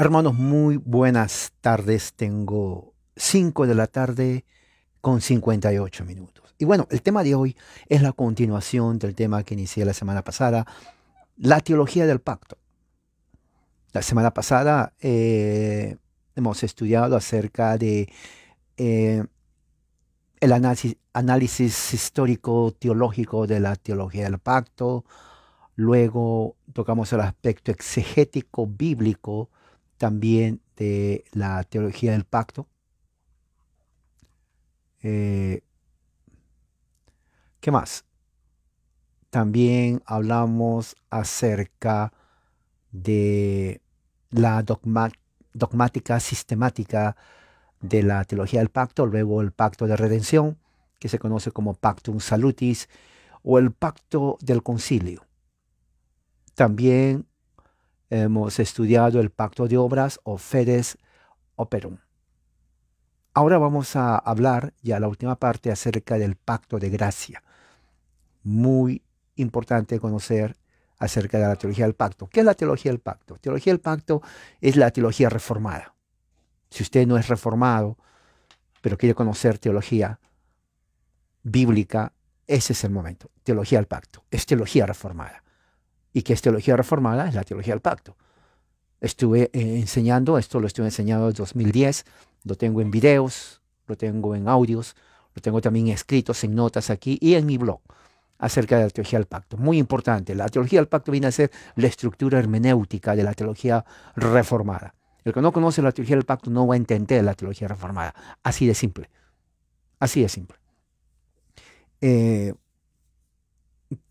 Hermanos, muy buenas tardes. Tengo 5 de la tarde con 58 minutos. Y bueno, el tema de hoy es la continuación del tema que inicié la semana pasada, la teología del pacto. La semana pasada eh, hemos estudiado acerca de eh, el análisis, análisis histórico teológico de la teología del pacto. Luego tocamos el aspecto exegético bíblico también de la teología del pacto. Eh, ¿Qué más? También hablamos acerca de la dogmática sistemática de la teología del pacto, luego el pacto de redención, que se conoce como Pactum Salutis, o el pacto del concilio. También hemos estudiado el pacto de obras o Fedes Operum. Ahora vamos a hablar ya la última parte acerca del pacto de gracia. Muy importante conocer acerca de la teología del pacto. ¿Qué es la teología del pacto? Teología del pacto es la teología reformada. Si usted no es reformado, pero quiere conocer teología bíblica, ese es el momento. Teología del pacto. Es teología reformada y que es teología reformada, es la teología del pacto. Estuve eh, enseñando, esto lo estuve enseñando en 2010, lo tengo en videos, lo tengo en audios, lo tengo también escritos en notas aquí y en mi blog acerca de la teología del pacto. Muy importante, la teología del pacto viene a ser la estructura hermenéutica de la teología reformada. El que no conoce la teología del pacto no va a entender la teología reformada. Así de simple. Así de simple. Eh,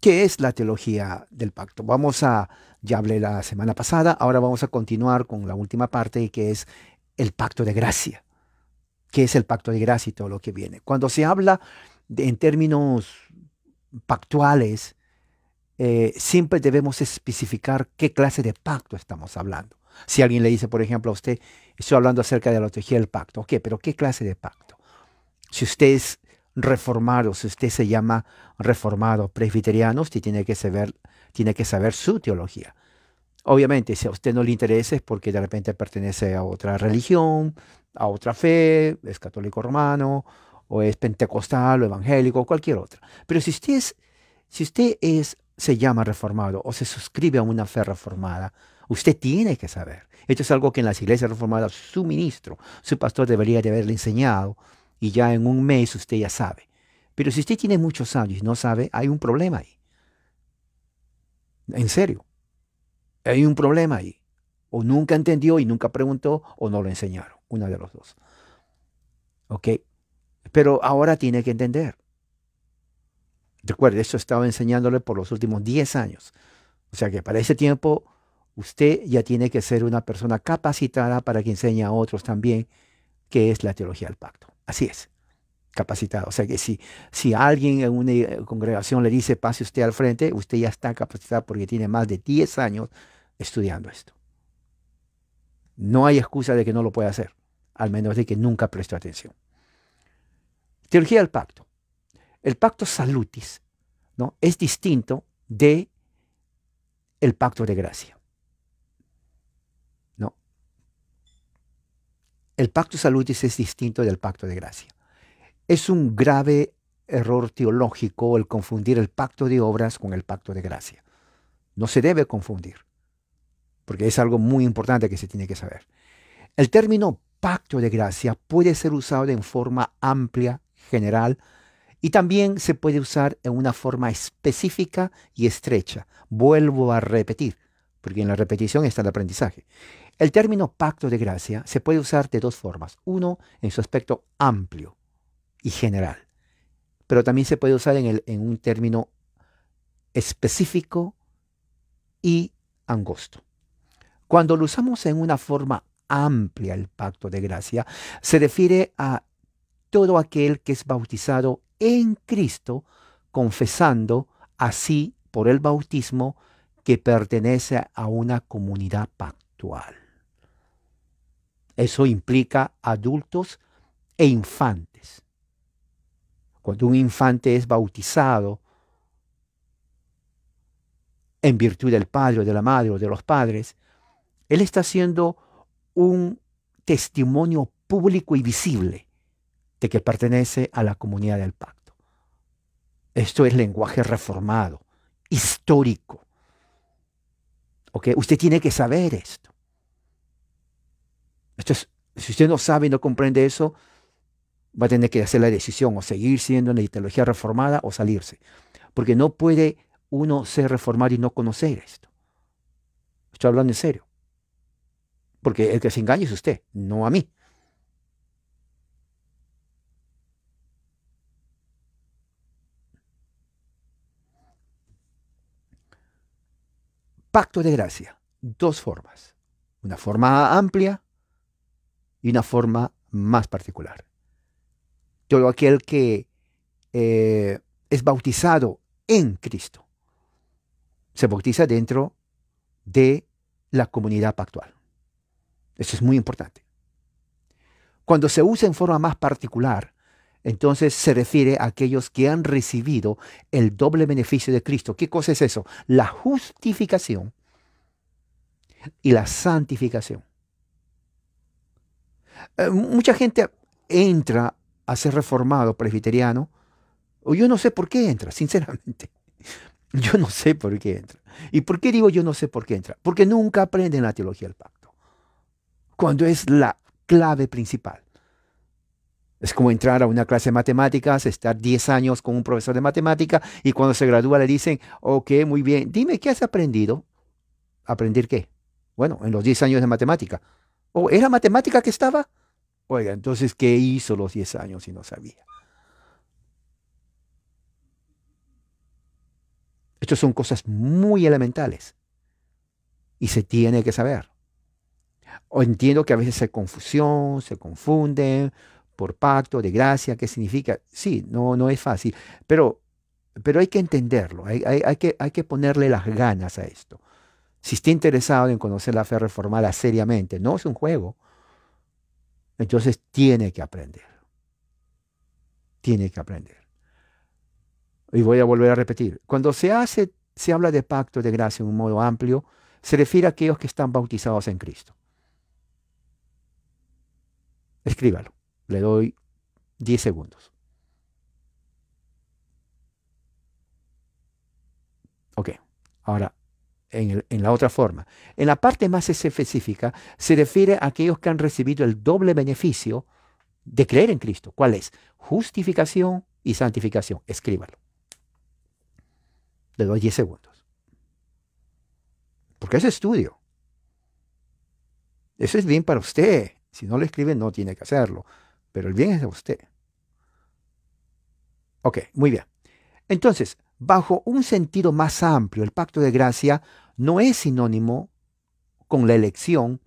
¿Qué es la teología del pacto? Vamos a, ya hablé la semana pasada, ahora vamos a continuar con la última parte que es el pacto de gracia. ¿Qué es el pacto de gracia y todo lo que viene? Cuando se habla en términos pactuales, eh, siempre debemos especificar qué clase de pacto estamos hablando. Si alguien le dice, por ejemplo, a usted, estoy hablando acerca de la teología del pacto, ok, pero ¿qué clase de pacto? Si usted es si Usted se llama reformado. Presbiteriano, usted tiene que saber, tiene que saber su teología. Obviamente, si a usted no le interesa es porque de repente pertenece a otra religión, a otra fe, es católico romano, o es pentecostal, o evangélico, o cualquier otra. Pero si usted es, si usted es, se llama reformado o se suscribe a una fe reformada, usted tiene que saber. Esto es algo que en las iglesias reformadas su ministro, su pastor debería de haberle enseñado y ya en un mes usted ya sabe. Pero si usted tiene muchos años y no sabe, hay un problema ahí. En serio, hay un problema ahí. O nunca entendió y nunca preguntó o no lo enseñaron, una de los dos. ¿Ok? Pero ahora tiene que entender. Recuerde, esto estaba enseñándole por los últimos 10 años. O sea que para ese tiempo usted ya tiene que ser una persona capacitada para que enseñe a otros también qué es la teología del pacto. Así es, capacitado. O sea que si, si alguien en una eh, congregación le dice, pase usted al frente, usted ya está capacitado porque tiene más de 10 años estudiando esto. No hay excusa de que no lo pueda hacer, al menos de que nunca prestó atención. Teología del pacto. El pacto salutis ¿no? es distinto de pacto de gracia. el pacto de salutis es distinto del pacto de gracia. Es un grave error teológico el confundir el pacto de obras con el pacto de gracia. No se debe confundir, porque es algo muy importante que se tiene que saber. El término pacto de gracia puede ser usado en forma amplia, general, y también se puede usar en una forma específica y estrecha. Vuelvo a repetir, porque en la repetición está el aprendizaje. El término pacto de gracia se puede usar de dos formas. Uno, en su aspecto amplio y general, pero también se puede usar en, un término específico y angosto. Cuando lo usamos en una forma amplia el pacto de gracia, se refiere a todo aquel que es bautizado en Cristo, confesando así por el bautismo que pertenece a una comunidad pactual. Eso implica adultos e infantes. Cuando un infante es bautizado en virtud del padre o de la madre o de los padres, él está haciendo un testimonio público y visible de que pertenece a la comunidad del pacto. Esto es lenguaje reformado, histórico. Usted tiene que saber esto. Si usted no sabe y no comprende eso, va a tener que hacer la decisión o seguir siendo en la reformada o salirse. Porque no puede uno ser reformado y no conocer esto. Estoy hablando en serio. Porque el que se engaña es usted, no a mí. Pacto de gracia, dos formas. Una forma amplia y una forma más particular. Todo aquel que eh, es bautizado en Cristo se bautiza dentro de la comunidad pactual. Eso es muy importante. Cuando se usa en forma más particular, entonces se refiere a aquellos que han recibido el doble beneficio de Cristo. ¿Qué cosa es eso? La justificación y la santificación. Eh, mucha gente entra a ser reformado presbiteriano, o yo no sé por qué entra, sinceramente. Yo no sé por qué entra. ¿Y por qué digo yo no sé por qué entra? Porque nunca aprenden la teología del pacto, cuando es la clave principal. Es como entrar a una clase de matemáticas, estar 10 años con un profesor de matemática y cuando se gradúa le dicen, ok, muy bien, dime, ¿qué has aprendido? ¿Aprender qué? Bueno, en los 10 años de matemática. ¿O era matemática que estaba? Oiga, entonces, ¿qué hizo los 10 años y no sabía? Estas son cosas muy elementales y se tiene que saber. O entiendo que a veces hay confusión, se confunden por pacto de gracia, ¿qué significa? Sí, no, no es fácil, pero, pero hay que entenderlo, hay, que, hay que ponerle las ganas a esto. Si está interesado en conocer la fe reformada seriamente, no es un juego, entonces tiene que aprender. Tiene que aprender. Y voy a volver a repetir. Cuando se hace, se habla de pacto de gracia en un modo amplio, se refiere a aquellos que están bautizados en Cristo. Escríbalo. Le doy 10 segundos. Ok, ahora en, la otra forma. En la parte más específica se refiere a aquellos que han recibido el doble beneficio de creer en Cristo. ¿Cuál es? Justificación y santificación. Escríbalo. Le doy 10 segundos. Porque es estudio. Eso es bien para usted. Si no lo escribe, no tiene que hacerlo. Pero el bien es de usted. Ok, muy bien. Entonces, bajo un sentido más amplio, el pacto de gracia no es sinónimo con la elección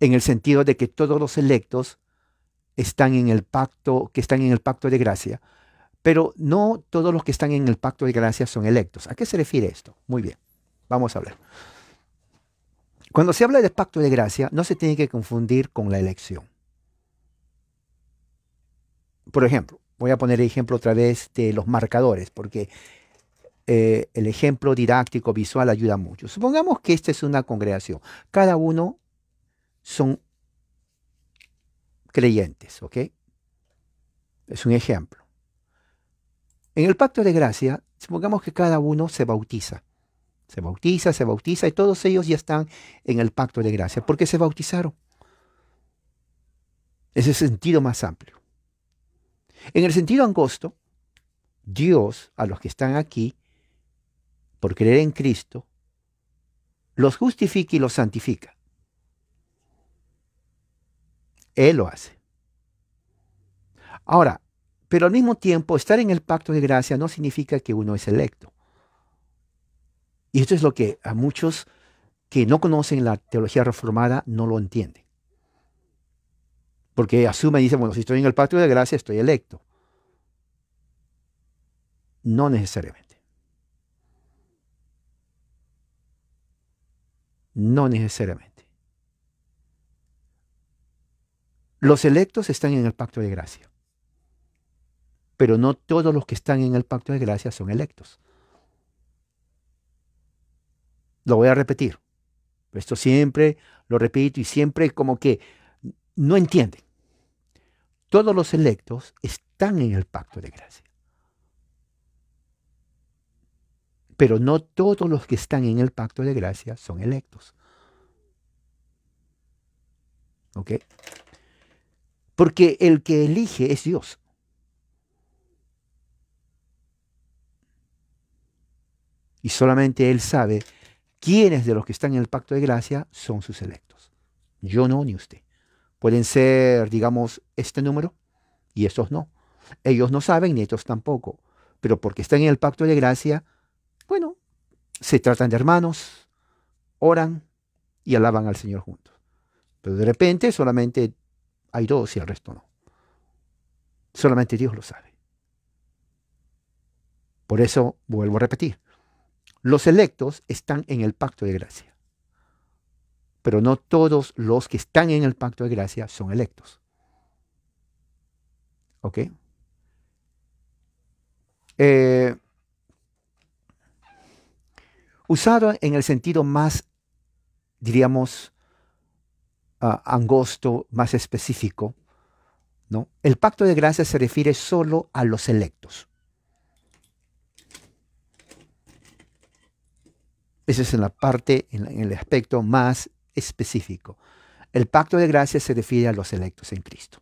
en el sentido de que todos los electos están en el pacto, que están en el pacto de gracia, pero no todos los que están en el pacto de gracia son electos. ¿A qué se refiere esto? Muy bien, vamos a hablar. Cuando se habla de pacto de gracia, no se tiene que confundir con la elección. Por ejemplo, voy a poner el ejemplo otra vez de los marcadores, porque eh, el ejemplo didáctico visual ayuda mucho. Supongamos que esta es una congregación. Cada uno son creyentes, ¿ok? Es un ejemplo. En el pacto de gracia, supongamos que cada uno se bautiza. Se bautiza, se bautiza y todos ellos ya están en el pacto de gracia ¿Por qué se bautizaron. Es el sentido más amplio. En el sentido angosto, Dios a los que están aquí, por creer en Cristo, los justifica y los santifica. Él lo hace. Ahora, pero al mismo tiempo, estar en el pacto de gracia no significa que uno es electo. Y esto es lo que a muchos que no conocen la teología reformada no lo entienden. Porque asume y dice, bueno, si estoy en el pacto de gracia, estoy electo. No necesariamente. No necesariamente. Los electos están en el pacto de gracia. Pero no todos los que están en el pacto de gracia son electos. Lo voy a repetir. Esto siempre lo repito y siempre como que no entienden todos los electos están en el pacto de gracia. Pero no todos los que están en el pacto de gracia son electos. ¿Ok? Porque el que elige es Dios. Y solamente Él sabe quiénes de los que están en el pacto de gracia son sus electos. Yo no, ni usted. Pueden ser, digamos, este número y estos no. Ellos no saben ni estos tampoco. Pero porque están en el pacto de gracia, bueno, se tratan de hermanos, oran y alaban al Señor juntos. Pero de repente solamente hay dos y el resto no. Solamente Dios lo sabe. Por eso vuelvo a repetir. Los electos están en el pacto de gracia pero no todos los que están en el pacto de gracia son electos. ¿Ok? Eh, usado en el sentido más, diríamos, ah, angosto, más específico, ¿no? el pacto de gracia se refiere solo a los electos. Ese es en la parte, en el aspecto más específico. El pacto de gracia se refiere a los electos en Cristo.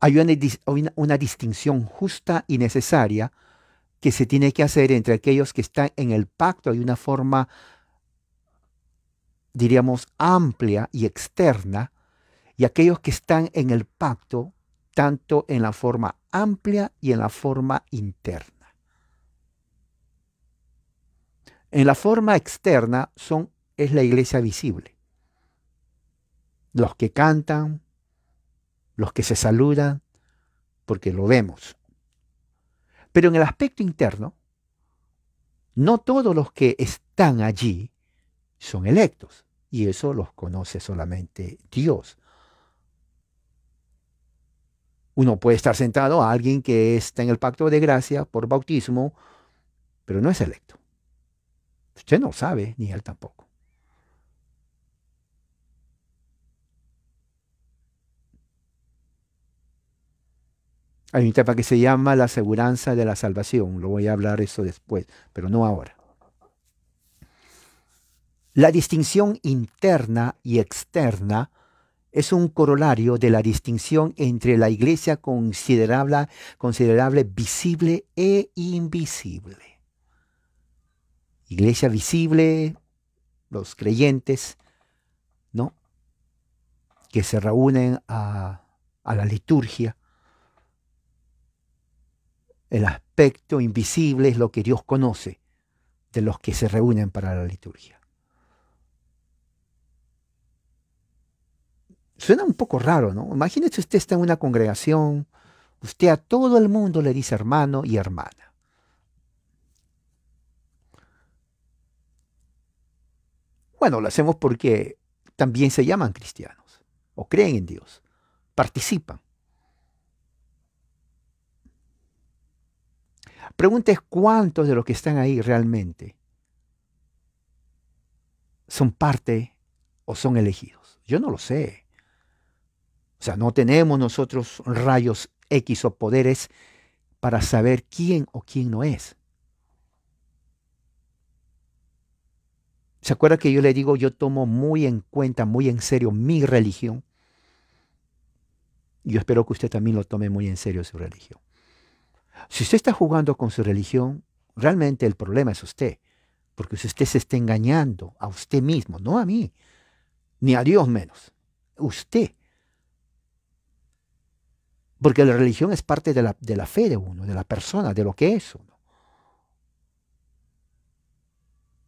Hay una, una, distinción justa y necesaria que se tiene que hacer entre aquellos que están en el pacto de una forma, diríamos, amplia y externa, y aquellos que están en el pacto tanto en la forma amplia y en la forma interna. En la forma externa son, es la iglesia visible. Los que cantan, los que se saludan, porque lo vemos. Pero en el aspecto interno, no todos los que están allí son electos, y eso los conoce solamente Dios. Uno puede estar sentado a alguien que está en el pacto de gracia por bautismo, pero no es electo. Usted no sabe, ni él tampoco. Hay un tema que se llama la aseguranza de la salvación. Lo voy a hablar eso después, pero no ahora. La distinción interna y externa es un corolario de la distinción entre la iglesia considerable, considerable visible e invisible iglesia visible, los creyentes, ¿no? Que se reúnen a, la liturgia. El aspecto invisible es lo que Dios conoce de los que se reúnen para la liturgia. Suena un poco raro, ¿no? Imagínese usted está en una congregación, usted a todo el mundo le dice hermano y hermana. Bueno, lo hacemos porque también se llaman cristianos o creen en Dios, participan. Pregunta es cuántos de los que están ahí realmente son parte o son elegidos. Yo no lo sé. O sea, no tenemos nosotros rayos X o poderes para saber quién o quién no es. ¿Se acuerda que yo le digo, yo tomo muy en cuenta, muy en serio mi religión? Yo espero que usted también lo tome muy en serio su religión. Si usted está jugando con su religión, realmente el problema es usted. Porque usted se está engañando a usted mismo, no a mí, ni a Dios menos, usted. Porque la religión es parte de la, de la fe de uno, de la persona, de lo que es uno.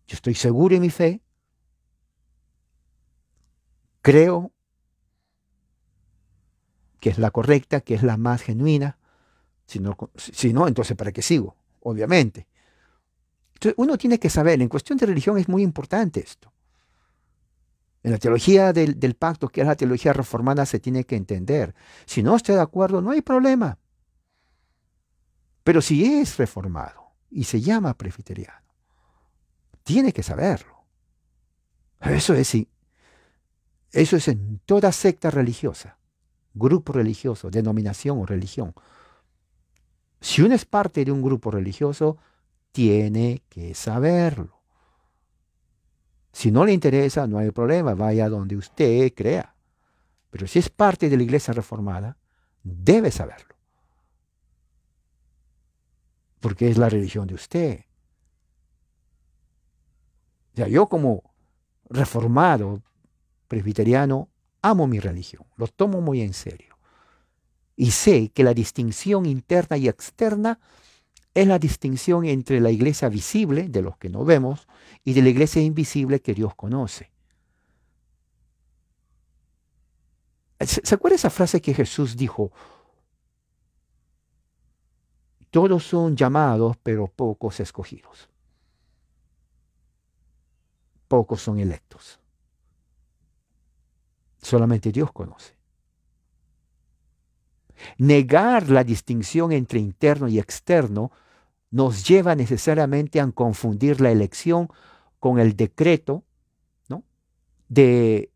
Yo estoy seguro en mi fe, creo que es la correcta, que es la más genuina. Si no, si no entonces ¿para qué sigo? Obviamente. Entonces uno tiene que saber, en cuestión de religión es muy importante esto. En la teología del, pacto, que es la teología reformada, se tiene que entender. Si no está de acuerdo, no hay problema. Pero si es reformado y se llama presbiteriano, tiene que saberlo. Eso es, eso es en toda secta religiosa, grupo religioso, denominación o religión. Si uno es parte de un grupo religioso, tiene que saberlo. Si no le interesa, no hay problema, vaya donde usted crea. Pero si es parte de la iglesia reformada, debe saberlo. Porque es la religión de usted sea, yo como reformado presbiteriano amo mi religión, lo tomo muy en serio. Y sé que la distinción interna y externa es la distinción entre la iglesia visible, de los que no vemos, y de la iglesia invisible que Dios conoce. ¿Se acuerda esa frase que Jesús dijo? Todos son llamados, pero pocos escogidos pocos son electos. Solamente Dios conoce. Negar la distinción entre interno y externo nos lleva necesariamente a confundir la elección con el decreto ¿no? de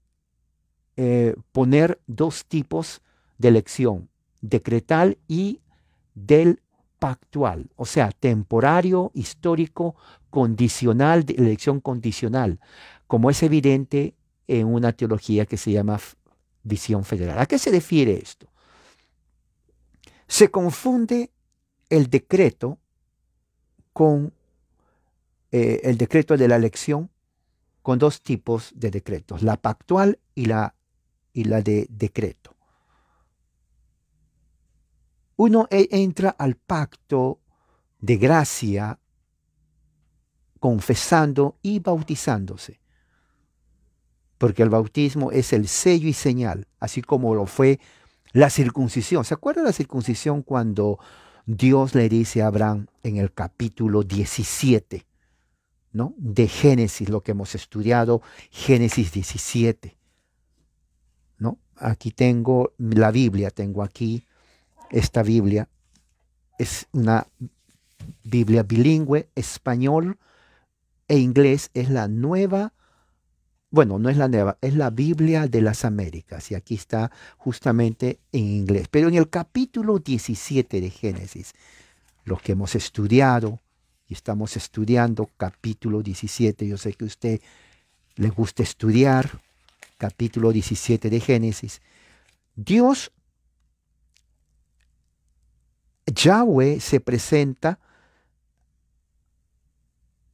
eh, poner dos tipos de elección, decretal y del pactual, o sea, temporario, histórico, condicional, de elección condicional, como es evidente en una teología que se llama visión federal. ¿A qué se refiere esto? Se confunde el decreto con eh, el decreto de la elección con dos tipos de decretos, la pactual y la, y la de decreto. Uno e-, entra al pacto de gracia confesando y bautizándose. Porque el bautismo es el sello y señal, así como lo fue la circuncisión. ¿Se acuerda la circuncisión cuando Dios le dice a Abraham en el capítulo 17? ¿no? de Génesis, lo que hemos estudiado, Génesis 17. ¿no? Aquí tengo la Biblia, tengo aquí esta Biblia. Es una Biblia bilingüe, español e inglés es la nueva, bueno, no es la nueva, es la Biblia de las Américas. Y aquí está justamente en inglés. Pero en el capítulo 17 de Génesis, los que hemos estudiado y estamos estudiando capítulo 17, yo sé que a usted le gusta estudiar capítulo 17 de Génesis, Dios, Yahweh se presenta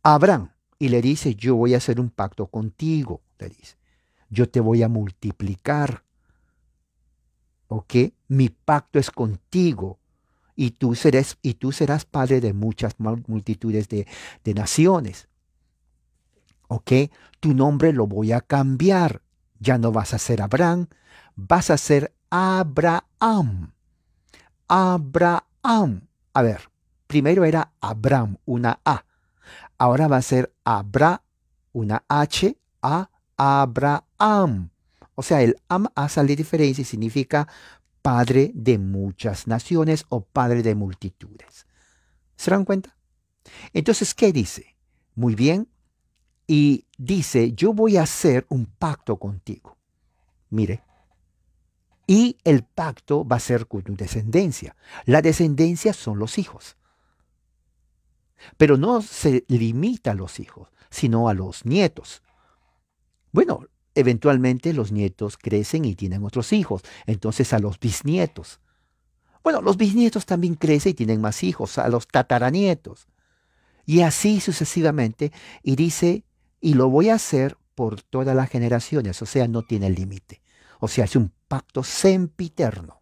a Abraham y le dice, yo voy a hacer un pacto contigo, le dice, yo te voy a multiplicar, ¿ok? Mi pacto es contigo y tú serás, y tú serás padre de muchas multitudes de, de naciones, ¿ok? Tu nombre lo voy a cambiar, ya no vas a ser Abraham, vas a ser Abraham. Abraham. A ver, primero era Abraham, una A Ahora va a ser Abra, una H, a Abraham. O sea, el Am hace la diferencia y significa padre de muchas naciones o padre de multitudes. ¿Se dan cuenta? Entonces, ¿qué dice? Muy bien. Y dice, yo voy a hacer un pacto contigo. Mire. Y el pacto va a ser con tu descendencia. La descendencia son los hijos. Pero no se limita a los hijos, sino a los nietos. Bueno, eventualmente los nietos crecen y tienen otros hijos, entonces a los bisnietos. Bueno, los bisnietos también crecen y tienen más hijos, a los tataranietos. Y así sucesivamente, y dice, y lo voy a hacer por todas las generaciones, o sea, no tiene límite. O sea, es un pacto sempiterno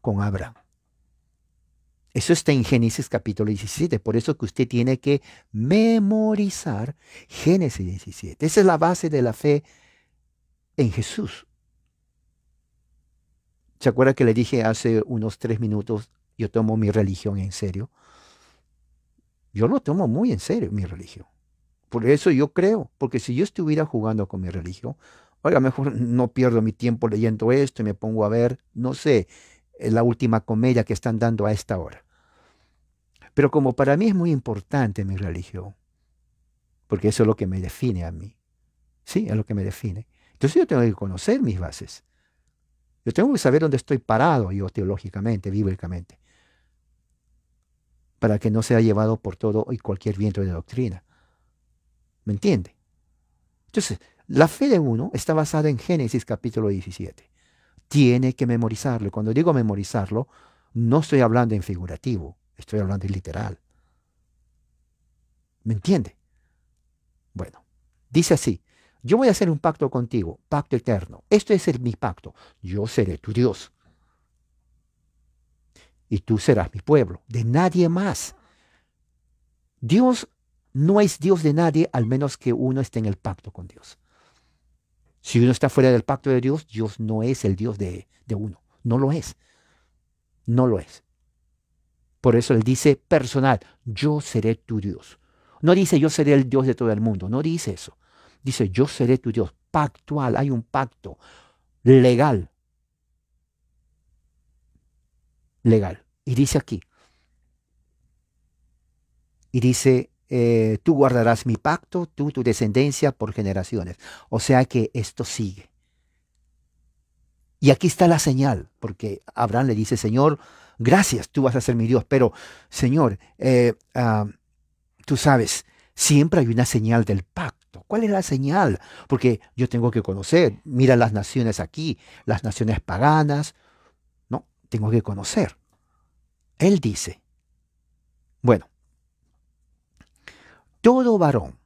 con Abraham. Eso está en Génesis capítulo 17, por eso que usted tiene que memorizar Génesis 17. Esa es la base de la fe en Jesús. ¿Se acuerda que le dije hace unos tres minutos, yo tomo mi religión en serio? Yo lo tomo muy en serio, mi religión. Por eso yo creo, porque si yo estuviera jugando con mi religión, oiga, mejor no pierdo mi tiempo leyendo esto y me pongo a ver, no sé, la última comedia que están dando a esta hora. Pero como para mí es muy importante mi religión, porque eso es lo que me define a mí, sí, es lo que me define. Entonces yo tengo que conocer mis bases. Yo tengo que saber dónde estoy parado yo teológicamente, bíblicamente, para que no sea llevado por todo y cualquier viento de doctrina. ¿Me entiende? Entonces, la fe de uno está basada en Génesis capítulo 17. Tiene que memorizarlo. Cuando digo memorizarlo, no estoy hablando en figurativo. Estoy hablando literal. ¿Me entiende? Bueno, dice así, yo voy a hacer un pacto contigo, pacto eterno. Esto es mi pacto. Yo seré tu Dios. Y tú serás mi pueblo, de nadie más. Dios no es Dios de nadie al menos que uno esté en el pacto con Dios. Si uno está fuera del pacto de Dios, Dios no es el Dios de uno. No lo es. No lo es. Por eso él dice personal, yo seré tu Dios. No dice yo seré el Dios de todo el mundo, no dice eso. Dice yo seré tu Dios, pactual, hay un pacto legal. Legal. Y dice aquí, y dice, eh, tú guardarás mi pacto, tú tu descendencia por generaciones. O sea que esto sigue. Y aquí está la señal, porque Abraham le dice, Señor, gracias, tú vas a ser mi Dios, pero Señor, eh, ah, tú sabes, siempre hay una señal del pacto. ¿Cuál es la señal? Porque yo tengo que conocer, mira las naciones aquí, las naciones paganas, no, tengo que conocer. Él dice, bueno, todo varón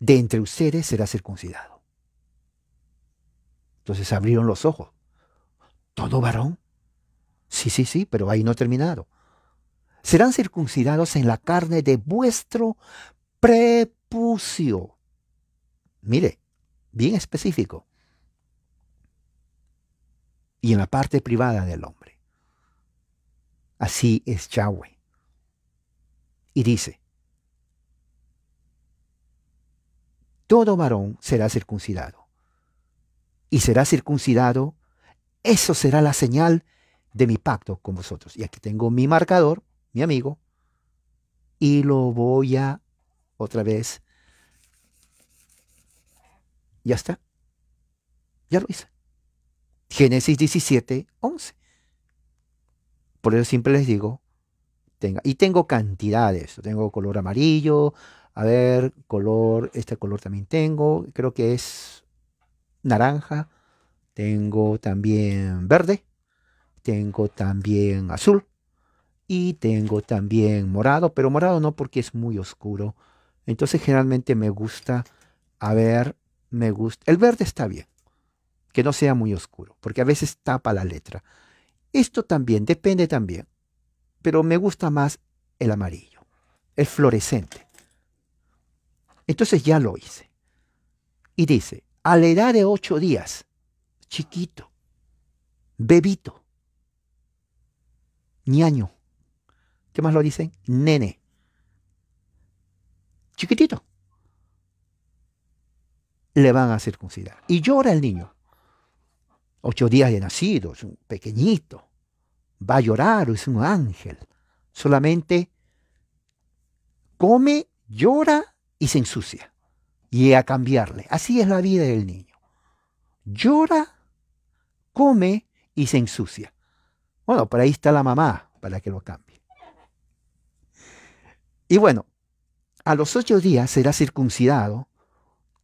de entre ustedes será circuncidado. Entonces abrieron los ojos. ¿Todo varón? Sí, sí, sí, pero ahí no terminado. Serán circuncidados en la carne de vuestro prepucio. Mire, bien específico. Y en la parte privada del hombre. Así es Yahweh. Y dice, todo varón será circuncidado. Y será circuncidado, eso será la señal de mi pacto con vosotros. Y aquí tengo mi marcador, mi amigo, y lo voy a otra vez. Ya está. Ya lo hice. Génesis 17, 11. Por eso siempre les digo, tenga. Y tengo cantidades. Tengo color amarillo. A ver, color, este color también tengo. Creo que es naranja. Tengo también verde tengo también azul y tengo también morado, pero morado no porque es muy oscuro. Entonces generalmente me gusta, a ver, me gusta, el verde está bien, que no sea muy oscuro, porque a veces tapa la letra. Esto también, depende también, pero me gusta más el amarillo, el fluorescente. Entonces ya lo hice. Y dice, a la edad de ocho días, chiquito, bebito, ñaño. ¿Qué más lo dicen? Nene. Chiquitito. Le van a circuncidar. Y llora el niño. Ocho días de nacido, es un pequeñito. Va a llorar, es un ángel. Solamente come, llora y se ensucia. Y a cambiarle. Así es la vida del niño. Llora, come y se ensucia. Bueno, por ahí está la mamá para que lo cambie. Y bueno, a los ocho días será circuncidado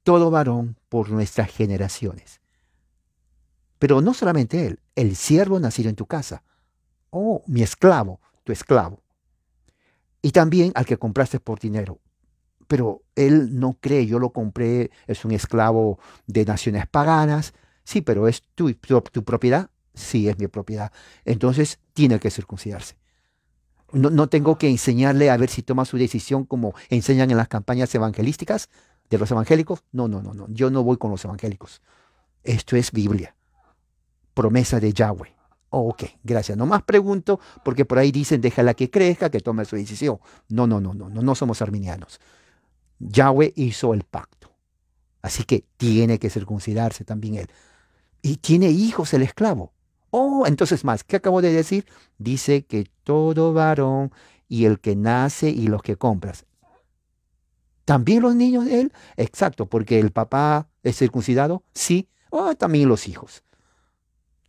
todo varón por nuestras generaciones. Pero no solamente él, el siervo nacido en tu casa, oh, mi esclavo, tu esclavo, y también al que compraste por dinero. Pero él no cree, yo lo compré, es un esclavo de naciones paganas, sí, pero es tu, tu propiedad, sí es mi propiedad. Entonces tiene que circuncidarse. No, tengo que enseñarle a ver si toma su decisión como enseñan en las campañas evangelísticas de los evangélicos. No, no, no, no. Yo no voy con los evangélicos. Esto es Biblia. Promesa de Yahweh. ok, gracias. No más pregunto porque por ahí dicen déjala que crezca, que tome su decisión. no, no, no, no, no somos arminianos. Yahweh hizo el pacto. Así que tiene que circuncidarse también él. Y tiene hijos el esclavo. Oh, entonces más, ¿qué acabo de decir? Dice que todo varón y el que nace y los que compras. ¿También los niños de él? Exacto, porque el papá es circuncidado, sí. Oh, también los hijos.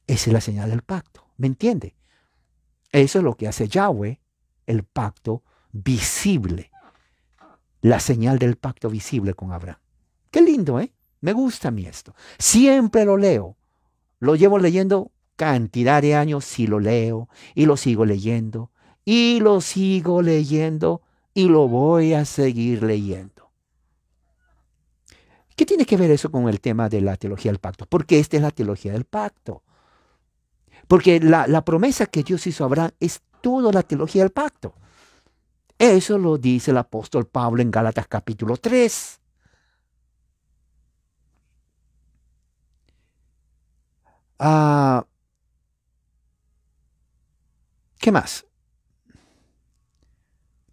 Esa es la señal del pacto, ¿me entiende? Eso es lo que hace Yahweh, el pacto visible. La señal del pacto visible con Abraham. Qué lindo, ¿eh? Me gusta a mí esto. Siempre lo leo. Lo llevo leyendo cantidad de años si lo leo y lo sigo leyendo y lo sigo leyendo y lo voy a seguir leyendo. ¿Qué tiene que ver eso con el tema de la teología del pacto? Porque esta es la teología del pacto. Porque la, promesa que Dios hizo a Abraham es toda la teología del pacto. Eso lo dice el apóstol Pablo en Gálatas capítulo 3. Ah, más?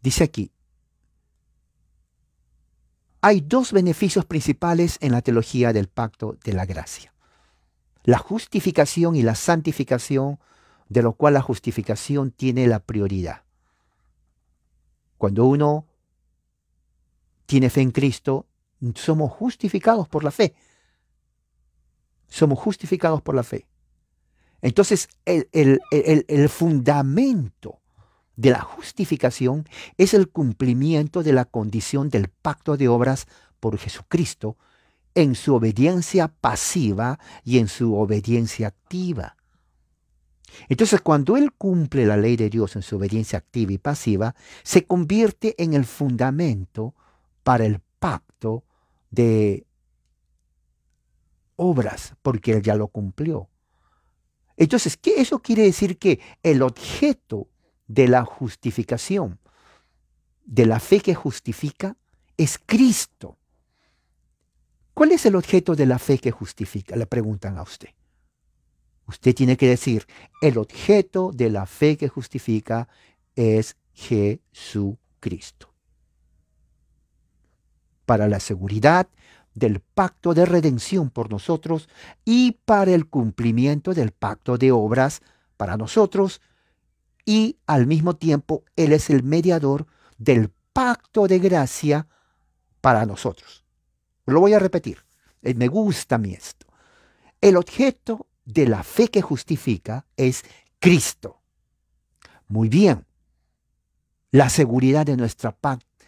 Dice aquí, hay dos beneficios principales en la teología del pacto de la gracia. La justificación y la santificación, de lo cual la justificación tiene la prioridad. Cuando uno tiene fe en Cristo, somos justificados por la fe. Somos justificados por la fe. Entonces, el, fundamento de la justificación es el cumplimiento de la condición del pacto de obras por Jesucristo en su obediencia pasiva y en su obediencia activa. Entonces, cuando Él cumple la ley de Dios en su obediencia activa y pasiva, se convierte en el fundamento para el pacto de obras, porque Él ya lo cumplió. Entonces, ¿qué eso quiere decir que el objeto de la justificación, de la fe que justifica, es Cristo. ¿Cuál es el objeto de la fe que justifica? Le preguntan a usted. Usted tiene que decir, el objeto de la fe que justifica es Jesucristo. Para la seguridad, del pacto de redención por nosotros y para el cumplimiento del pacto de obras para nosotros y al mismo tiempo Él es el mediador del pacto de gracia para nosotros. Lo voy a repetir, eh, me gusta a mí esto. El objeto de la fe que justifica es Cristo. Muy bien, la seguridad de, nuestra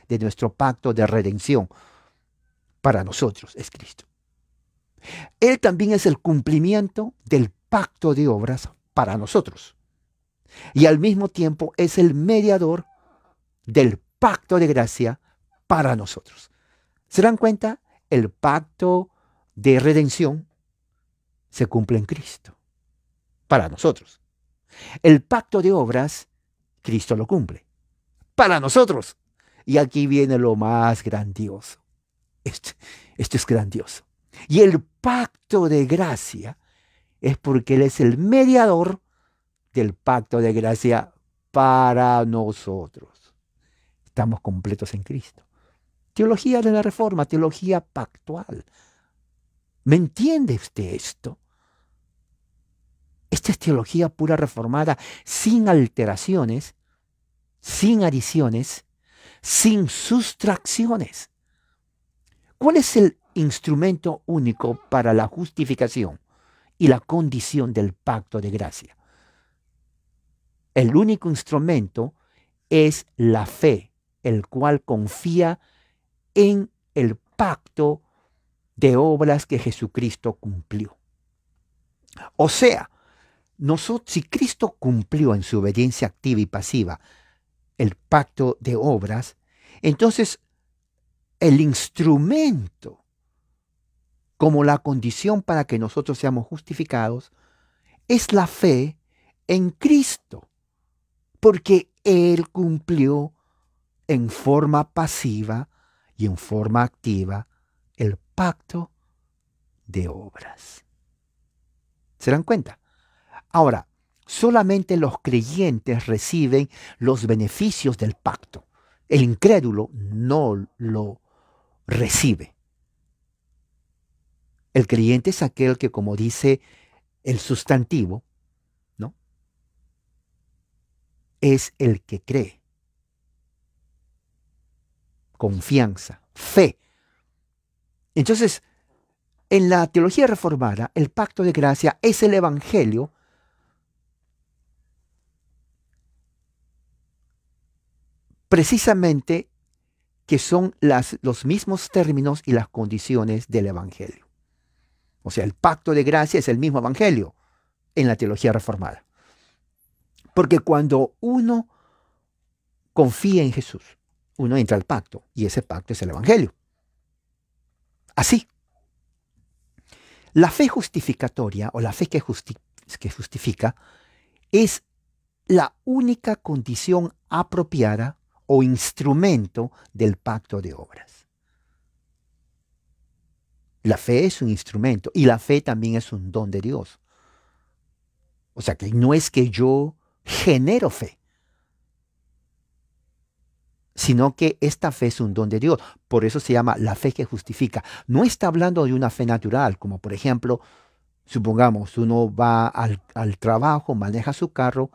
de nuestro pacto de redención para nosotros es Cristo. Él también es el cumplimiento del pacto de obras para nosotros. Y al mismo tiempo es el mediador del pacto de gracia para nosotros. ¿Se dan cuenta? El pacto de redención se cumple en Cristo para nosotros. El pacto de obras, Cristo lo cumple para nosotros. Y aquí viene lo más grandioso. Esto, es grandioso. Y el pacto de gracia es porque Él es el mediador del pacto de gracia para nosotros. Estamos completos en Cristo. Teología de la Reforma, teología pactual. ¿Me entiende usted esto? Esta es teología pura reformada, sin alteraciones, sin adiciones, sin sustracciones. ¿Cuál es el instrumento único para la justificación y la condición del pacto de gracia? El único instrumento es la fe, el cual confía en el pacto de obras que Jesucristo cumplió. O sea, nosotros, si Cristo cumplió en su obediencia activa y pasiva el pacto de obras, entonces el instrumento como la condición para que nosotros seamos justificados, es la fe en Cristo, porque Él cumplió en forma pasiva y en forma activa el pacto de obras. ¿Se dan cuenta? Ahora, solamente los creyentes reciben los beneficios del pacto. El incrédulo no lo recibe. El creyente es aquel que, como dice el sustantivo, ¿no? Es el que cree. Confianza, fe. Entonces, en la teología reformada, el pacto de gracia es el evangelio precisamente que son las, los mismos términos y las condiciones del Evangelio. O sea, el pacto de gracia es el mismo Evangelio en la teología reformada. Porque cuando uno confía en Jesús, uno entra al pacto y ese pacto es el Evangelio. Así. La fe justificatoria o la fe que justifica es la única condición apropiada o instrumento del pacto de obras. La fe es un instrumento y la fe también es un don de Dios. O sea que no es que yo genero fe, sino que esta fe es un don de Dios. Por eso se llama la fe que justifica. No está hablando de una fe natural, como por ejemplo, supongamos, uno va al, al trabajo, maneja su carro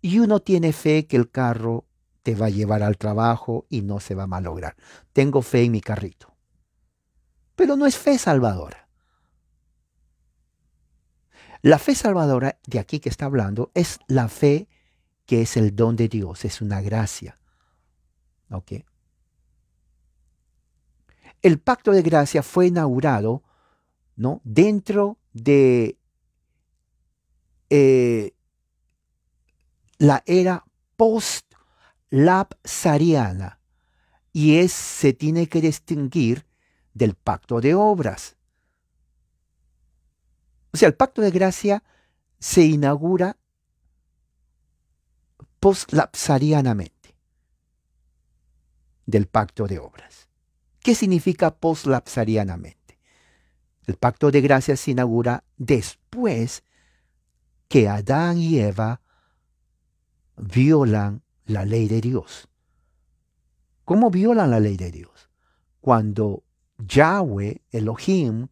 y uno tiene fe que el carro te va a llevar al trabajo y no se va a malograr. Tengo fe en mi carrito. Pero no es fe salvadora. La fe salvadora de aquí que está hablando es la fe que es el don de Dios, es una gracia. ¿Ok? El pacto de gracia fue inaugurado ¿no? dentro de eh, la era post lapsariana y es, se tiene que distinguir del pacto de obras. O sea, el pacto de gracia se inaugura poslapsarianamente del pacto de obras. ¿Qué significa poslapsarianamente? El pacto de gracia se inaugura después que Adán y Eva violan la ley de Dios. ¿Cómo violan la ley de Dios? Cuando Yahweh, Elohim,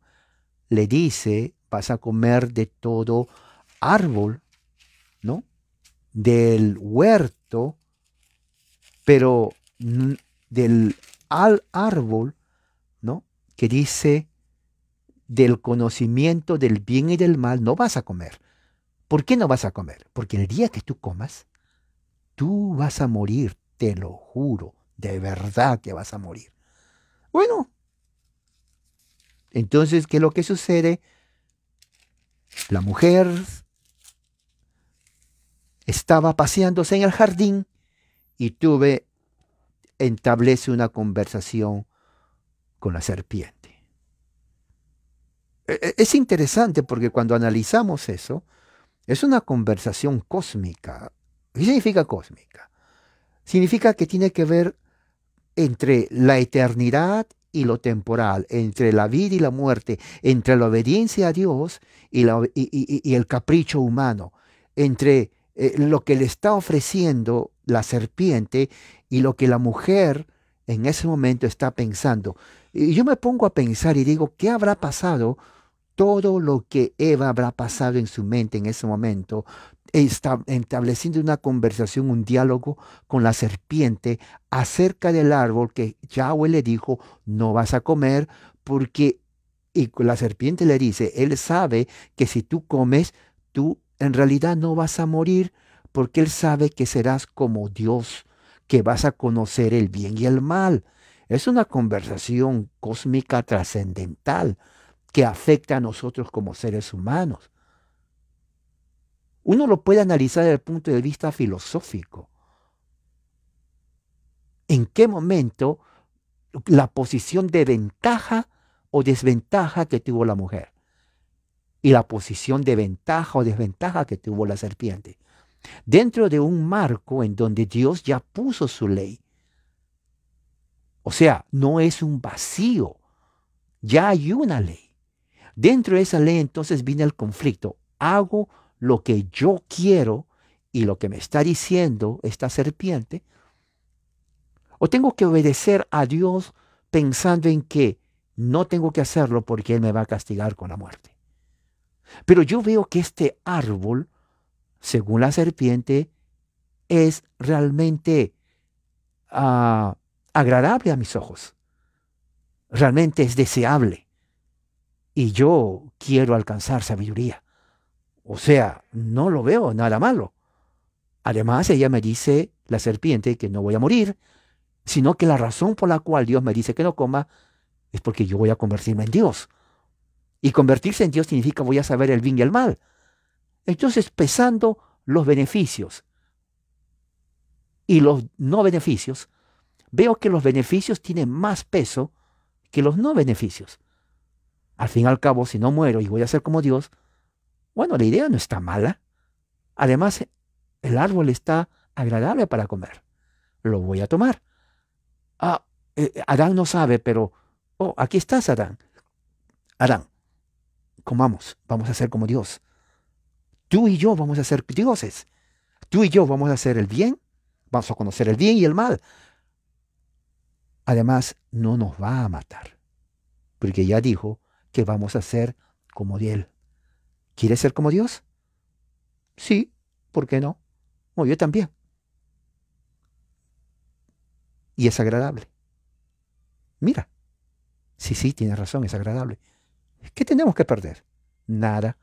le dice, vas a comer de todo árbol, ¿no? Del huerto, pero del al árbol, ¿no? Que dice del conocimiento del bien y del mal, no vas a comer. ¿Por qué no vas a comer? Porque el día que tú comas, Tú vas a morir, te lo juro, de verdad que vas a morir. Bueno, entonces, ¿qué es lo que sucede? La mujer estaba paseándose en el jardín y tuve, establece una conversación con la serpiente. E, e, es interesante porque cuando analizamos eso, es una conversación cósmica. ¿Qué significa cósmica? Significa que tiene que ver entre la eternidad y lo temporal, entre la vida y la muerte, entre la obediencia a Dios y, el capricho humano, entre eh, lo que le está ofreciendo la serpiente y lo que la mujer en ese momento está pensando. Y yo me pongo a pensar y digo, ¿qué habrá pasado todo lo que Eva habrá pasado en su mente en ese momento, estableciendo una conversación, un diálogo con la serpiente acerca del árbol que Yahweh le dijo, no vas a comer porque, y la serpiente le dice, él sabe que si tú comes, tú en realidad no vas a morir porque él sabe que serás como Dios, que vas a conocer el bien y el mal. Es una conversación cósmica trascendental que afecta a nosotros como seres humanos. Uno lo puede analizar desde el punto de vista filosófico. ¿En qué momento la posición de ventaja o desventaja que tuvo la mujer? Y la posición de ventaja o desventaja que tuvo la serpiente. Dentro de un marco en donde Dios ya puso su ley. O sea, no es un vacío. Ya hay una ley. Dentro de esa ley entonces viene el conflicto. Hago lo que yo quiero y lo que me está diciendo esta serpiente. O tengo que obedecer a Dios pensando en que no tengo que hacerlo porque Él me va a castigar con la muerte. Pero yo veo que este árbol, según la serpiente, es realmente ah, agradable a mis ojos. Realmente es deseable y yo quiero alcanzar sabiduría. O sea, no lo veo nada malo. Además, ella me dice, la serpiente, que no voy a morir, sino que la razón por la cual Dios me dice que no coma es porque yo voy a convertirme en Dios. Y convertirse en Dios significa voy a saber el bien y el mal. Entonces, pesando los beneficios y los no beneficios, veo que los beneficios tienen más peso que los no beneficios. Al fin y al cabo, si no muero y voy a ser como Dios, bueno, la idea no está mala. Además, el árbol está agradable para comer. Lo voy a tomar. Ah, eh, eh, Adán no sabe, pero, oh, aquí estás, Adán. Adán, comamos, vamos a ser como Dios. Tú y yo vamos a ser dioses. Tú y yo vamos a hacer el bien, vamos a conocer el bien y el mal. Además, no nos va a matar, porque ya dijo que vamos a ser como Él. ¿Quieres ser como Dios? Sí, ¿por qué no? Como yo también. Y es agradable. Mira, sí, sí, tiene razón, es agradable. ¿Qué tenemos que perder? Nada.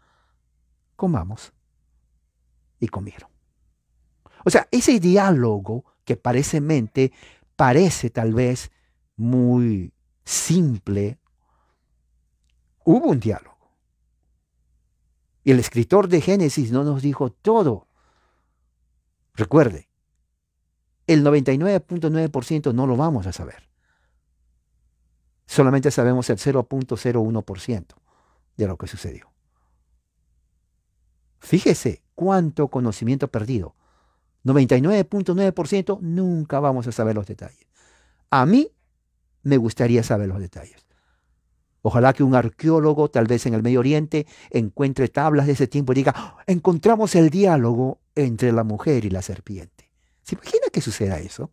Comamos. Y comieron. O sea, ese diálogo que parece mente, parece tal vez muy simple hubo un diálogo. Y el escritor de Génesis no nos dijo todo. Recuerde, el 99.9% no lo vamos a saber. Solamente sabemos el 0.01% de lo que sucedió. Fíjese cuánto conocimiento perdido. 99.9% nunca vamos a saber los detalles. A mí me gustaría saber los detalles. Ojalá que un arqueólogo, tal vez en el Medio Oriente, encuentre tablas de ese tiempo y diga, oh, encontramos el diálogo entre la mujer y la serpiente. ¿Se imagina que suceda eso?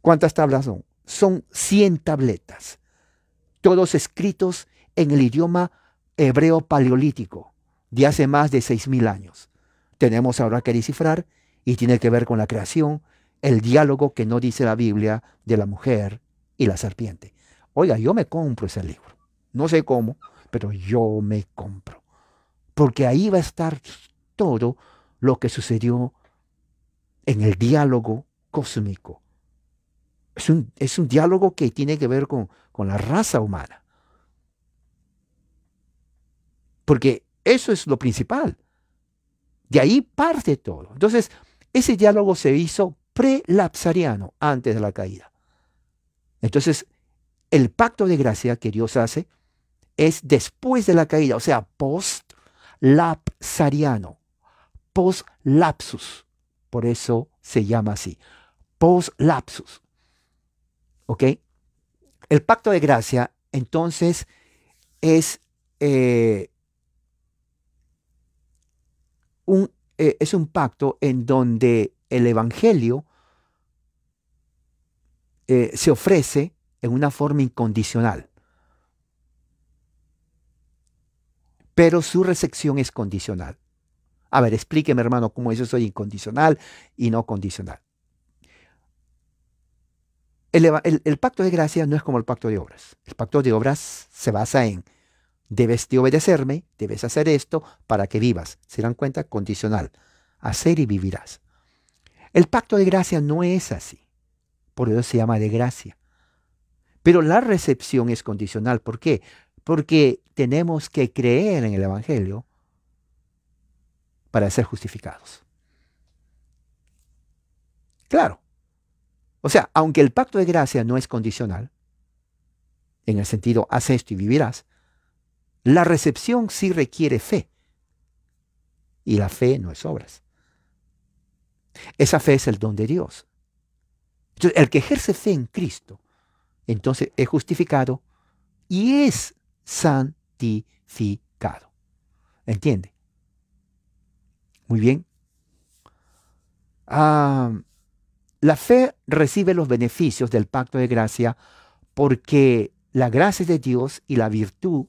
¿Cuántas tablas son? Son 100 tabletas, todos escritos en el idioma hebreo paleolítico de hace más de 6.000 años. Tenemos ahora que descifrar y tiene que ver con la creación, el diálogo que no dice la Biblia de la mujer y la serpiente. Oiga, yo me compro ese libro. No sé cómo, pero yo me compro. Porque ahí va a estar todo lo que sucedió en el diálogo cósmico. Es un, diálogo que tiene que ver con, la raza humana. Porque eso es lo principal. De ahí parte todo. Entonces, ese diálogo se hizo pre-lapsariano, antes de la caída. Entonces, el pacto de gracia que Dios hace es después de la caída, o sea, post-lapsariano, post-lapsus. Por eso se llama así, post-lapsus. ¿Ok? El pacto de gracia, entonces, es, eh, eh, un, pacto en donde el Evangelio eh, se ofrece en una forma incondicional. Pero su recepción es condicional. A ver, explíqueme, hermano, cómo eso soy incondicional y no condicional. El, pacto de gracia no es como el pacto de obras. El pacto de obras se basa en debes de obedecerme, debes hacer esto para que vivas. Se dan cuenta, condicional. Hacer y vivirás. El pacto de gracia no es así. Por eso se llama de gracia. Pero la recepción es condicional. ¿Por qué? Porque tenemos que creer en el Evangelio para ser justificados. Claro. O sea, aunque el pacto de gracia no es condicional, en el sentido haz esto y vivirás, la recepción sí requiere fe. Y la fe no es obras. Esa fe es el don de Dios. Entonces, el que ejerce fe en Cristo entonces es justificado y es santificado. ¿Entiende? Muy bien. Ah, la fe recibe los beneficios del pacto de gracia porque la gracia de Dios y la virtud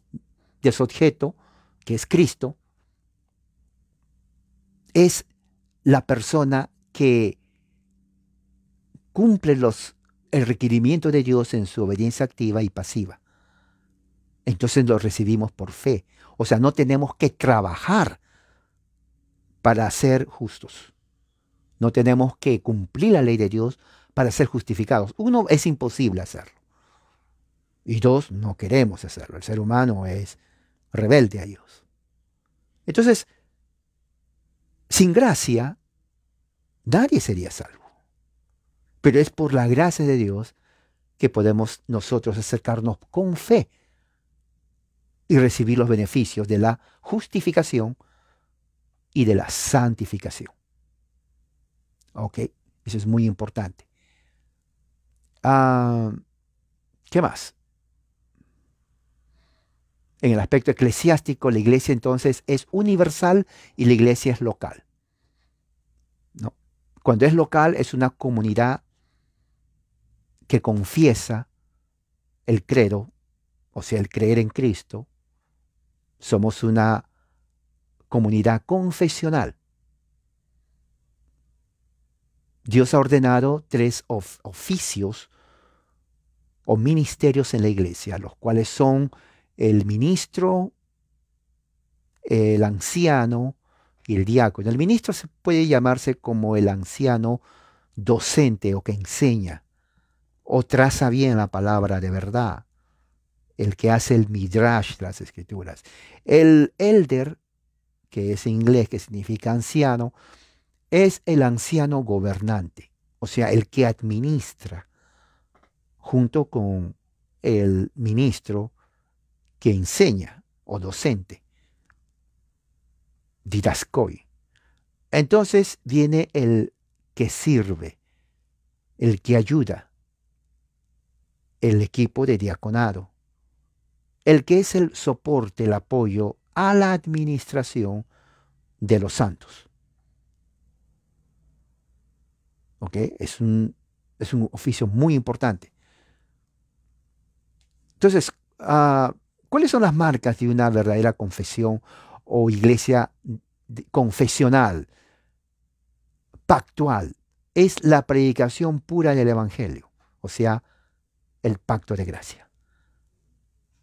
de su objeto, que es Cristo, es la persona que cumple los el requerimiento de Dios en su obediencia activa y pasiva. Entonces lo recibimos por fe. O sea, no tenemos que trabajar para ser justos. No tenemos que cumplir la ley de Dios para ser justificados. Uno, es imposible hacerlo. Y dos, no queremos hacerlo. El ser humano es rebelde a Dios. Entonces, sin gracia, nadie sería salvo pero es por la gracia de Dios que podemos nosotros acercarnos con fe y recibir los beneficios de la justificación y de la santificación. ¿Ok? Eso es muy importante. Ah, ¿Qué más? En el aspecto eclesiástico, la iglesia entonces es universal y la iglesia es local. Cuando es local es una comunidad que confiesa el credo, o sea, el creer en Cristo, somos una comunidad confesional. Dios ha ordenado tres oficios o ministerios en la iglesia, los cuales son el ministro, el anciano y el diácono. El ministro se puede llamarse como el anciano docente o que enseña o traza bien la palabra de verdad, el que hace el midrash las escrituras. El elder, que es inglés, que significa anciano, es el anciano gobernante, o sea, el que administra junto con el ministro que enseña o docente, didaskoi Entonces viene el que sirve, el que ayuda, el equipo de diaconado, el que es el soporte, el apoyo a la administración de los santos. ¿Ok? Es un, es un oficio muy importante. Entonces, ah, ¿cuáles son las marcas de una verdadera confesión o iglesia confesional, pactual? Es la predicación pura del Evangelio, o sea, el pacto de gracia,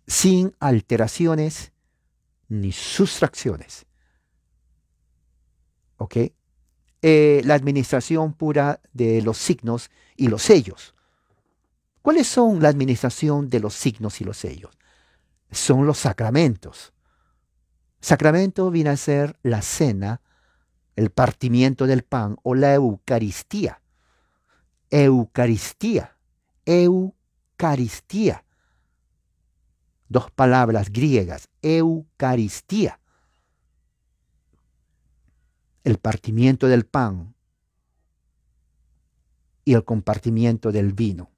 sin alteraciones ni sustracciones. ¿Ok? Eh, la administración pura de los signos y los sellos. ¿Cuáles son la administración de los signos y los sellos? Son los sacramentos. Sacramento viene a ser la cena, el partimiento del pan o la Eucaristía. Eucaristía. Eucaristía. Eucaristía. Dos palabras griegas, Eucaristía. El partimiento del pan y el compartimiento del vino.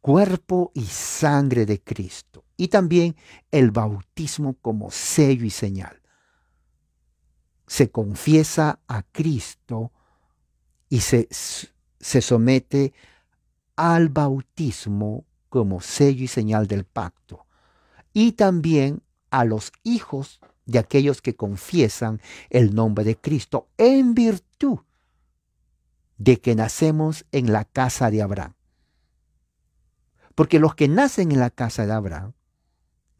Cuerpo y sangre de Cristo. Y también el bautismo como sello y señal. Se confiesa a Cristo y se, se somete al bautismo como sello y señal del pacto, y también a los hijos de aquellos que confiesan el nombre de Cristo en virtud de que nacemos en la casa de Abraham. Porque los que nacen en la casa de Abraham,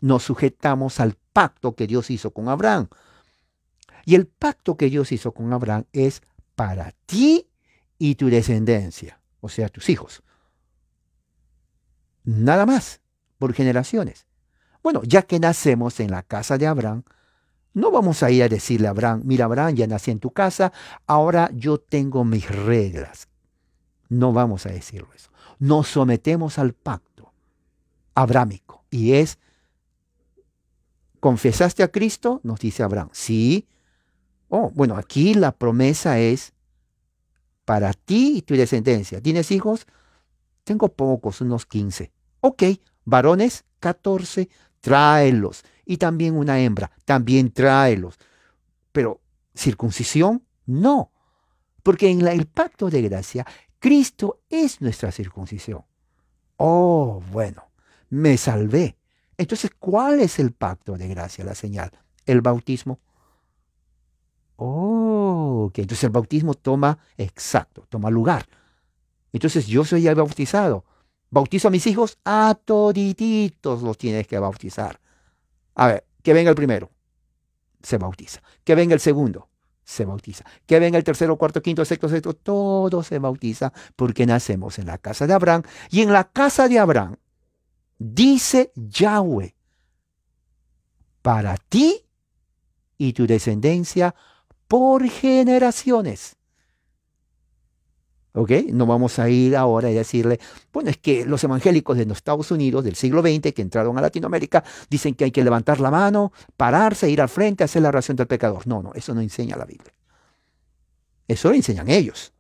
nos sujetamos al pacto que Dios hizo con Abraham. Y el pacto que Dios hizo con Abraham es para ti y tu descendencia, o sea, tus hijos nada más, por generaciones. Bueno, ya que nacemos en la casa de Abraham, no vamos a ir a decirle a Abraham, mira Abraham, ya nací en tu casa, ahora yo tengo mis reglas. No vamos a decirlo eso. Nos sometemos al pacto abrámico y es, ¿confesaste a Cristo? Nos dice Abraham, sí. Oh, bueno, aquí la promesa es para ti y tu descendencia. ¿Tienes hijos? Tengo pocos, unos 15. Ok, varones, 14, tráelos. Y también una hembra, también tráelos. Pero circuncisión, no. Porque en el pacto de gracia, Cristo es nuestra circuncisión. Oh, bueno, me salvé. Entonces, ¿cuál es el pacto de gracia, la señal? El bautismo. Oh, ok, entonces el bautismo toma, exacto, toma lugar entonces yo soy el bautizado. Bautizo a mis hijos, a todititos los tienes que bautizar. A ver, que venga el primero, se bautiza. Que venga el segundo, se bautiza. Que venga el tercero, cuarto, quinto, sexto, sexto, todo se bautiza porque nacemos en la casa de Abraham. Y en la casa de Abraham dice Yahweh, para ti y tu descendencia por generaciones. No vamos a ir ahora y decirle, bueno, es que los evangélicos de los Estados Unidos del siglo XX que entraron a Latinoamérica dicen que hay que levantar la mano, pararse, ir al frente, hacer la oración del pecador. No, no, eso no enseña la Biblia. Eso lo enseñan ellos.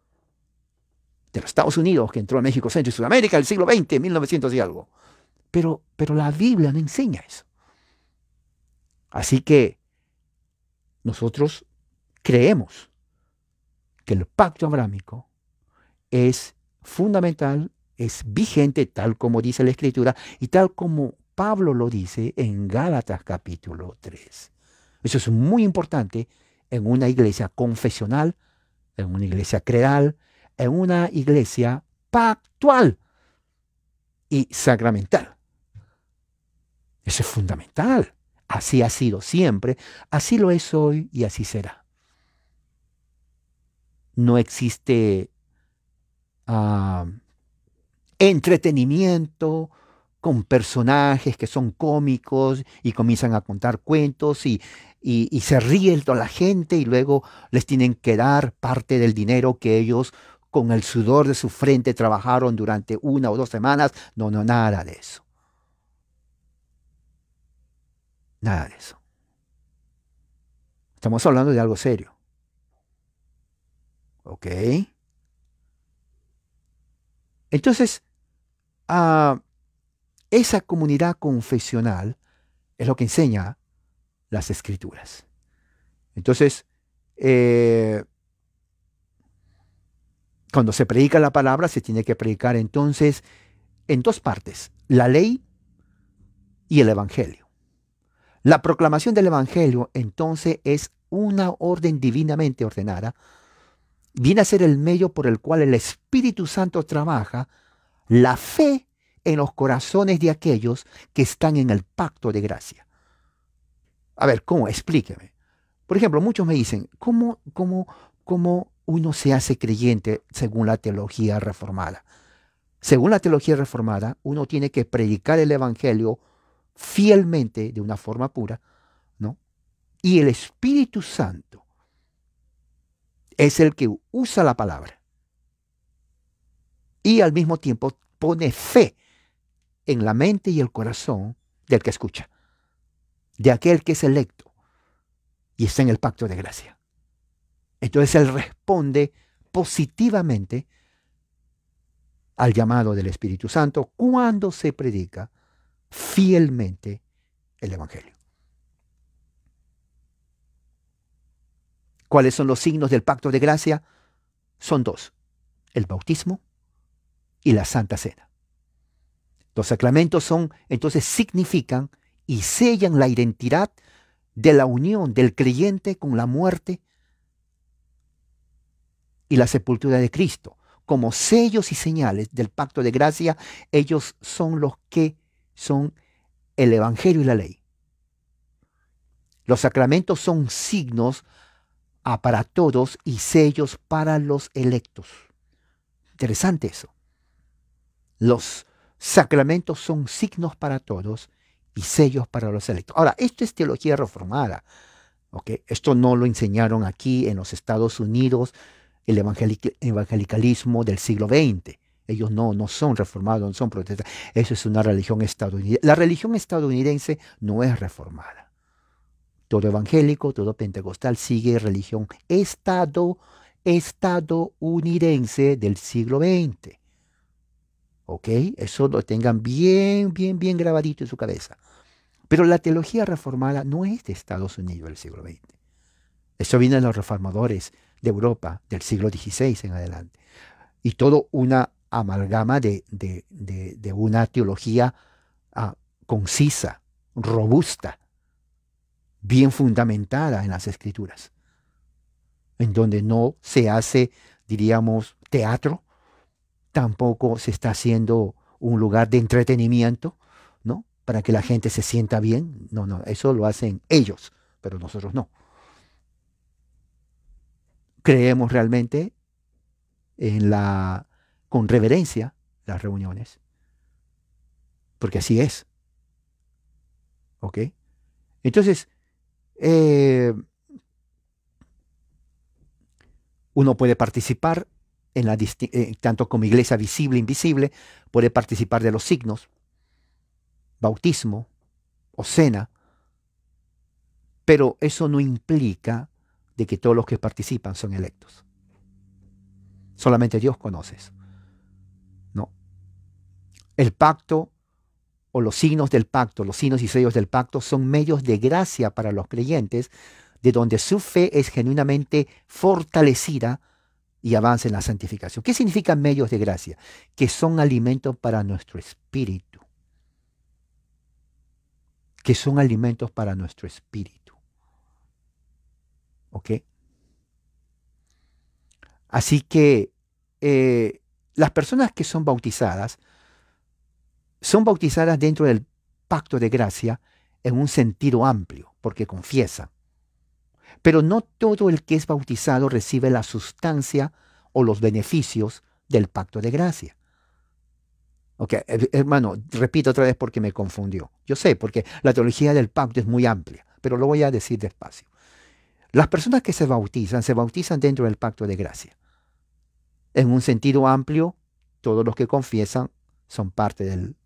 De los Estados Unidos que entró a México, Centro y Sudamérica del siglo XX, 1900 y algo. Pero, pero la Biblia no enseña eso. Así que nosotros creemos que el pacto abrámico es fundamental, es vigente tal como dice la Escritura y tal como Pablo lo dice en Gálatas capítulo 3. Eso es muy importante en una iglesia confesional, en una iglesia creal, en una iglesia pactual y sacramental. Eso es fundamental. Así ha sido siempre, así lo es hoy y así será. No existe Ah, entretenimiento con personajes que son cómicos y comienzan a contar cuentos y, y, se ríen toda la gente y luego les tienen que dar parte del dinero que ellos con el sudor de su frente trabajaron durante una o dos semanas. No, no, nada de eso. Nada de eso. Estamos hablando de algo serio. ¿Ok? Entonces, ah, esa comunidad confesional es lo que enseña las escrituras. Entonces, eh, cuando se predica la palabra, se tiene que predicar entonces en dos partes, la ley y el Evangelio. La proclamación del Evangelio entonces es una orden divinamente ordenada viene a ser el medio por el cual el Espíritu Santo trabaja la fe en los corazones de aquellos que están en el pacto de gracia. A ver, ¿cómo? Explíqueme. Por ejemplo, muchos me dicen, ¿cómo, cómo, cómo uno se hace creyente según la teología reformada? Según la teología reformada, uno tiene que predicar el Evangelio fielmente, de una forma pura, ¿no? Y el Espíritu Santo es el que usa la palabra y al mismo tiempo pone fe en la mente y el corazón del que escucha, de aquel que es electo y está en el pacto de gracia. Entonces él responde positivamente al llamado del Espíritu Santo cuando se predica fielmente el Evangelio. ¿Cuáles son los signos del pacto de gracia? Son dos, el bautismo y la Santa Cena. Los sacramentos son, entonces, significan y sellan la identidad de la unión del creyente con la muerte y la sepultura de Cristo. Como sellos y señales del pacto de gracia, ellos son los que son el Evangelio y la ley. Los sacramentos son signos para todos y sellos para los electos. Interesante eso. Los sacramentos son signos para todos y sellos para los electos. Ahora, esto es teología reformada. Esto no lo enseñaron aquí en los Estados Unidos, el evangelicalismo del siglo XX. Ellos no, no son reformados, no son protestantes. Eso es una religión estadounidense. La religión estadounidense no es reformada todo evangélico, todo pentecostal, sigue religión estado, estadounidense del siglo XX. ¿Ok? Eso lo tengan bien, bien, bien grabadito en su cabeza. Pero la teología reformada no es de Estados Unidos del siglo XX. Eso viene de los reformadores de Europa del siglo XVI en adelante. Y todo una amalgama de, una teología ah, concisa, robusta, bien fundamentada en las escrituras, en donde no se hace, diríamos, teatro, tampoco se está haciendo un lugar de entretenimiento, ¿no? Para que la gente se sienta bien. No, no, eso lo hacen ellos, pero nosotros no. Creemos realmente en la con reverencia las reuniones. Porque así es. ¿Ok? Entonces, eh, uno puede participar, en la, eh, tanto como iglesia visible, invisible, puede participar de los signos, bautismo o cena, pero eso no implica de que todos los que participan son electos. Solamente Dios conoce eso. No. El pacto o los signos del pacto, los signos y sellos del pacto, son medios de gracia para los creyentes, de donde su fe es genuinamente fortalecida y avanza en la santificación. ¿Qué significan medios de gracia? Que son alimentos para nuestro espíritu. Que son alimentos para nuestro espíritu. ¿Ok? Así que eh, las personas que son bautizadas, son bautizadas dentro del pacto de gracia en un sentido amplio, porque confiesan. Pero no todo el que es bautizado recibe la sustancia o los beneficios del pacto de gracia. Ok, eh, hermano, repito otra vez porque me confundió. Yo sé, porque la teología del pacto es muy amplia, pero lo voy a decir despacio. Las personas que se bautizan, se bautizan dentro del pacto de gracia. En un sentido amplio, todos los que confiesan son parte del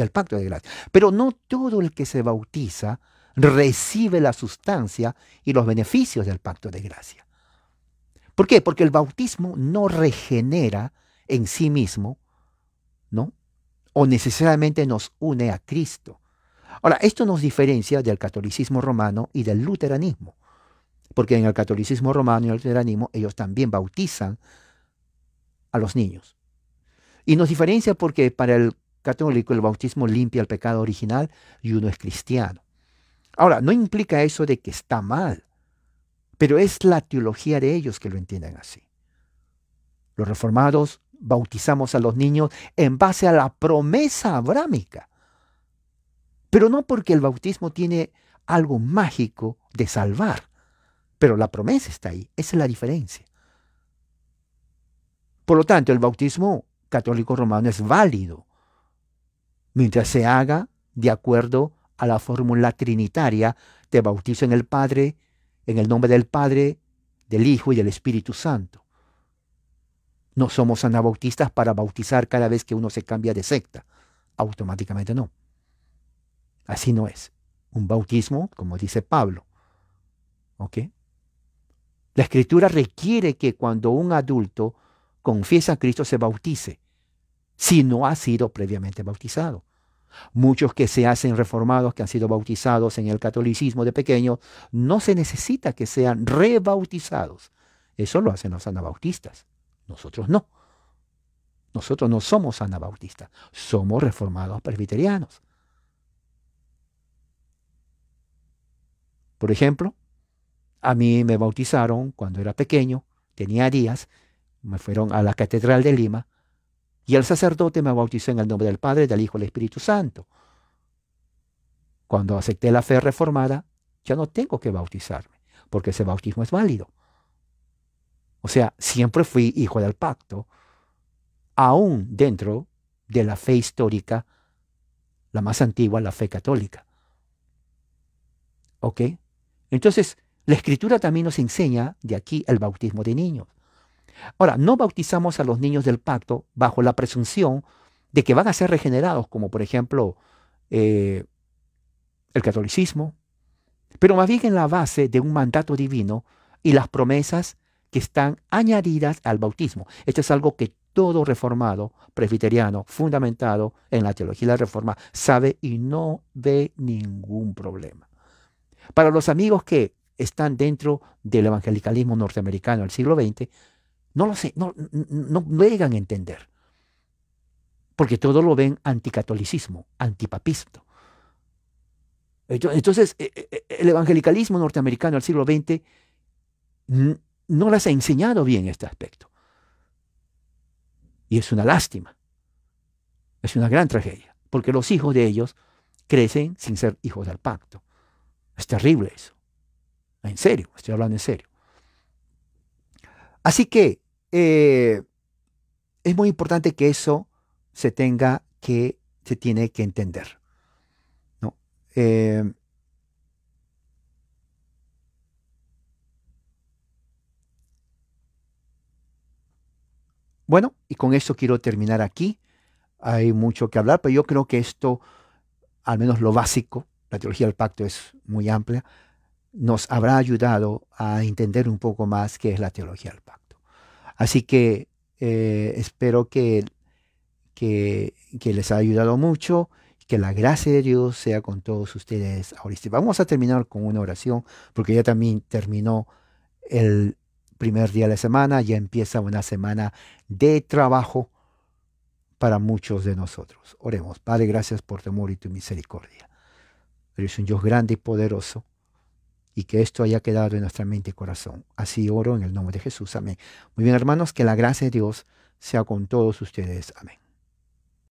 del pacto de gracia. Pero no todo el que se bautiza recibe la sustancia y los beneficios del pacto de gracia. ¿Por qué? Porque el bautismo no regenera en sí mismo, ¿no? O necesariamente nos une a Cristo. Ahora, esto nos diferencia del catolicismo romano y del luteranismo, porque en el catolicismo romano y el luteranismo ellos también bautizan a los niños. Y nos diferencia porque para el católico el bautismo limpia el pecado original y uno es cristiano. Ahora, no implica eso de que está mal, pero es la teología de ellos que lo entienden así. Los reformados bautizamos a los niños en base a la promesa abrámica, pero no porque el bautismo tiene algo mágico de salvar, pero la promesa está ahí, esa es la diferencia. Por lo tanto, el bautismo católico romano es válido, mientras se haga de acuerdo a la fórmula trinitaria, te bautizo en el Padre, en el nombre del Padre, del Hijo y del Espíritu Santo. No somos anabautistas para bautizar cada vez que uno se cambia de secta. Automáticamente no. Así no es. Un bautismo, como dice Pablo. ¿Ok? La escritura requiere que cuando un adulto confiesa a Cristo se bautice si no ha sido previamente bautizado. Muchos que se hacen reformados, que han sido bautizados en el catolicismo de pequeño, no se necesita que sean rebautizados. Eso lo hacen los anabautistas. Nosotros no. Nosotros no somos anabautistas, somos reformados presbiterianos. Por ejemplo, a mí me bautizaron cuando era pequeño, tenía días, me fueron a la Catedral de Lima y el sacerdote me bautizó en el nombre del Padre, del Hijo y del Espíritu Santo. Cuando acepté la fe reformada, ya no tengo que bautizarme, porque ese bautismo es válido. O sea, siempre fui hijo del pacto, aún dentro de la fe histórica, la más antigua, la fe católica. ¿Ok? Entonces, la escritura también nos enseña de aquí el bautismo de niños. Ahora, no bautizamos a los niños del pacto bajo la presunción de que van a ser regenerados, como por ejemplo eh, el catolicismo, pero más bien en la base de un mandato divino y las promesas que están añadidas al bautismo. Esto es algo que todo reformado, presbiteriano, fundamentado en la teología de la reforma, sabe y no ve ningún problema. Para los amigos que están dentro del evangelicalismo norteamericano del siglo XX, no lo sé, no, no, llegan a entender. Porque todo lo ven anticatolicismo, antipapisto. Entonces, e, e, e, el evangelicalismo norteamericano del siglo XX no las ha enseñado bien este aspecto. Y es una lástima. Es una gran tragedia. Porque los hijos de ellos crecen sin ser hijos del pacto. Es terrible eso. En serio, estoy hablando en serio. Así que eh, es muy importante que eso se tenga que, se tiene que entender. Em, bueno, y con eso quiero terminar aquí. Hay mucho que hablar, pero yo creo que esto, al menos lo básico, la teología del pacto es muy amplia, nos habrá ayudado a entender un poco más qué es la teología del pacto. Así que eh, espero que, que, les haya ayudado mucho, que la gracia de Dios sea con todos ustedes ahorita. Vamos a terminar con una oración, porque ya también terminó el primer día de la semana, ya empieza una semana de trabajo para muchos de nosotros. Oremos, Padre, gracias por tu amor y tu misericordia. Eres un Dios grande y poderoso y que esto haya quedado en nuestra mente y corazón. Así oro en el nombre de Jesús. Amén. Muy bien, hermanos, que la gracia de Dios sea con todos ustedes. Amén.